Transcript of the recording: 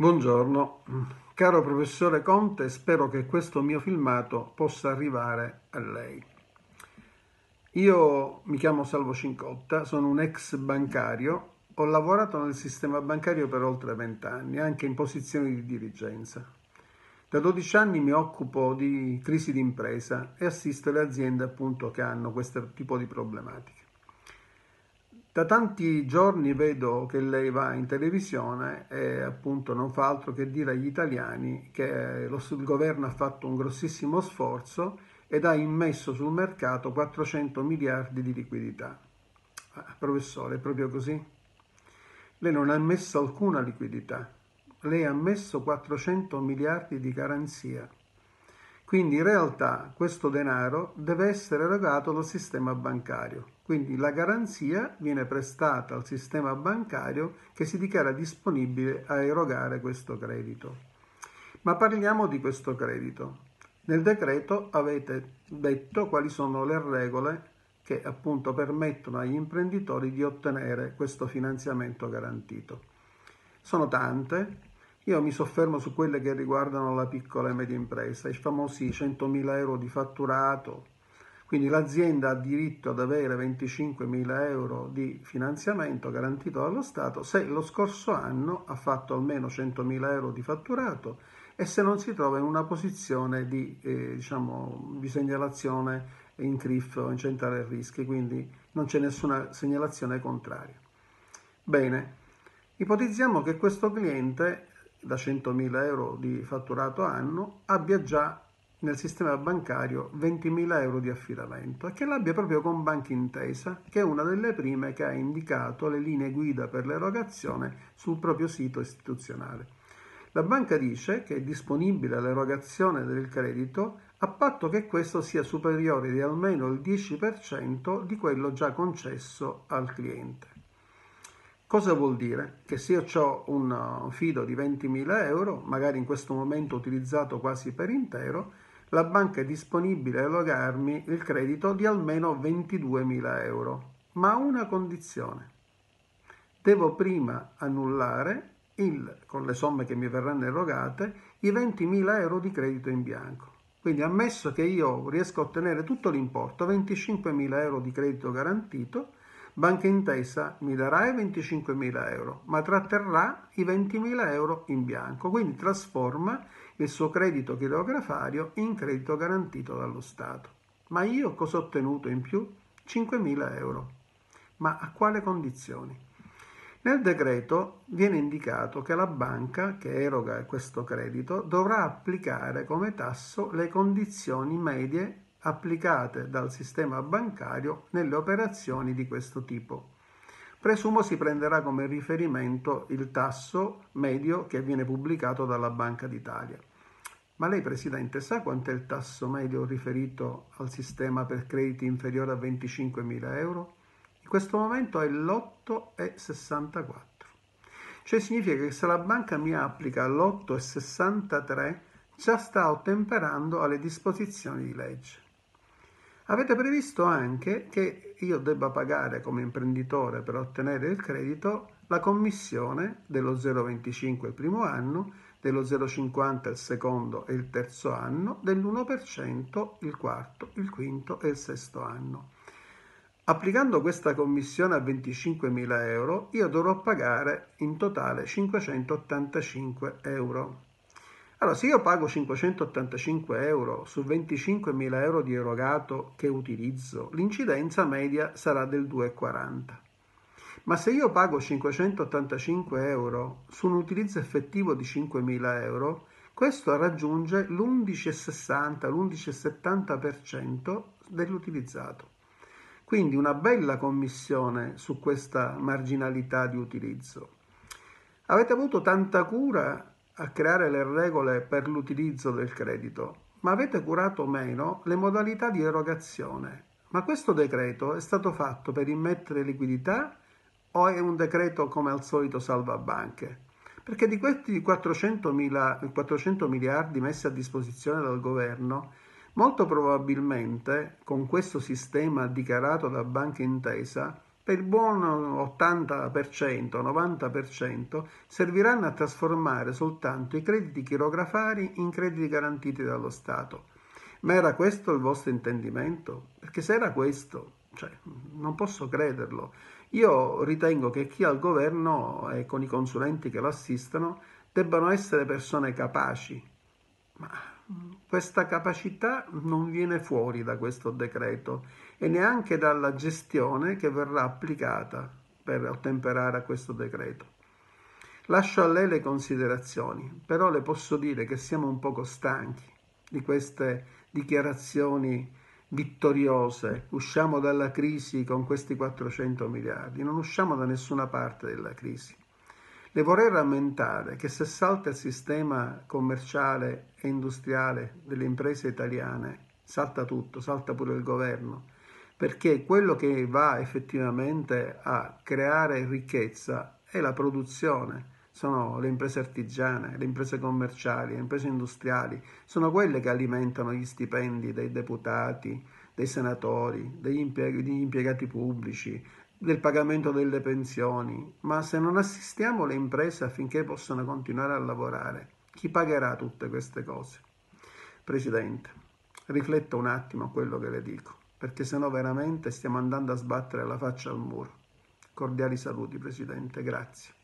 Buongiorno, caro professore Conte, spero che questo mio filmato possa arrivare a lei. Io mi chiamo Salvo Cincotta, sono un ex bancario, ho lavorato nel sistema bancario per oltre vent'anni, anche in posizioni di dirigenza. Da 12 anni mi occupo di crisi d'impresa e assisto le aziende appunto che hanno questo tipo di problematiche. Da tanti giorni vedo che lei va in televisione e appunto non fa altro che dire agli italiani che lo, il governo ha fatto un grossissimo sforzo ed ha immesso sul mercato 400 miliardi di liquidità. Ah, professore, è proprio così? Lei non ha messo alcuna liquidità, lei ha messo 400 miliardi di garanzia. Quindi in realtà questo denaro deve essere erogato dal sistema bancario. Quindi la garanzia viene prestata al sistema bancario che si dichiara disponibile a erogare questo credito. Ma parliamo di questo credito. Nel decreto avete detto quali sono le regole che appunto permettono agli imprenditori di ottenere questo finanziamento garantito. Sono tante, io mi soffermo su quelle che riguardano la piccola e media impresa, i famosi 100.000 euro di fatturato. Quindi l'azienda ha diritto ad avere 25.000 euro di finanziamento garantito dallo Stato se lo scorso anno ha fatto almeno 100.000 euro di fatturato e se non si trova in una posizione di, eh, diciamo, di segnalazione in CRIF o in centrale rischi, quindi non c'è nessuna segnalazione contraria. Bene, ipotizziamo che questo cliente da 100.000 euro di fatturato anno abbia già nel sistema bancario 20.000 euro di affidamento e che l'abbia proprio con Banca Intesa, che è una delle prime che ha indicato le linee guida per l'erogazione sul proprio sito istituzionale. La banca dice che è disponibile l'erogazione del credito a patto che questo sia superiore di almeno il 10% di quello già concesso al cliente. Cosa vuol dire? Che se io ho un uh, fido di 20.000 euro, magari in questo momento utilizzato quasi per intero, la banca è disponibile a erogarmi il credito di almeno 22.000 euro, ma a una condizione. Devo prima annullare, il, con le somme che mi verranno erogate, i 20.000 euro di credito in bianco. Quindi ammesso che io riesco a ottenere tutto l'importo, 25.000 euro di credito garantito, Banca Intesa mi darà i 25.000 euro, ma tratterrà i 20.000 euro in bianco, quindi trasforma il suo credito chilografario in credito garantito dallo Stato. Ma io cosa ho ottenuto in più? 5.000 euro. Ma a quale condizioni? Nel decreto viene indicato che la banca che eroga questo credito dovrà applicare come tasso le condizioni medie applicate dal sistema bancario nelle operazioni di questo tipo. Presumo si prenderà come riferimento il tasso medio che viene pubblicato dalla Banca d'Italia. Ma lei, Presidente, sa quanto è il tasso medio riferito al sistema per crediti inferiore a 25.000 euro? In questo momento è l'8,64. Cioè significa che se la banca mi applica l'8,63 già sta ottemperando alle disposizioni di legge. Avete previsto anche che io debba pagare come imprenditore per ottenere il credito la commissione dello 0,25 il primo anno, dello 0,50 il secondo e il terzo anno, dell'1% il quarto, il quinto e il sesto anno. Applicando questa commissione a 25.000 euro, io dovrò pagare in totale 585 euro. Allora, se io pago 585 euro su 25.000 euro di erogato che utilizzo, l'incidenza media sarà del 2,40. Ma se io pago 585 euro su un utilizzo effettivo di 5.000 euro, questo raggiunge l'11,60, l'11,70% dell'utilizzato. Quindi una bella commissione su questa marginalità di utilizzo. Avete avuto tanta cura a creare le regole per l'utilizzo del credito, ma avete curato meno le modalità di erogazione. Ma questo decreto è stato fatto per immettere liquidità o è un decreto come al solito salva banche? Perché di questi 400, mila, 400 miliardi messi a disposizione dal governo, molto probabilmente con questo sistema dichiarato da Banca Intesa, per il buon 80%-90% serviranno a trasformare soltanto i crediti chirografari in crediti garantiti dallo Stato. Ma era questo il vostro intendimento? Perché se era questo, cioè, non posso crederlo. Io ritengo che chi al governo e con i consulenti che lo assistono debbano essere persone capaci. Ma questa capacità non viene fuori da questo decreto e neanche dalla gestione che verrà applicata per ottemperare a questo decreto. Lascio a lei le considerazioni, però le posso dire che siamo un poco stanchi di queste dichiarazioni vittoriose, usciamo dalla crisi con questi 400 miliardi, non usciamo da nessuna parte della crisi. Le vorrei rammentare che se salta il sistema commerciale e industriale delle imprese italiane, salta tutto, salta pure il governo, perché quello che va effettivamente a creare ricchezza è la produzione, sono le imprese artigiane, le imprese commerciali, le imprese industriali, sono quelle che alimentano gli stipendi dei deputati, dei senatori, degli, impiegati pubblici, del pagamento delle pensioni, ma se non assistiamo le imprese affinché possano continuare a lavorare, chi pagherà tutte queste cose? Presidente, rifletta un attimo a quello che le dico, perché sennò veramente stiamo andando a sbattere la faccia al muro. Cordiali saluti, Presidente, grazie.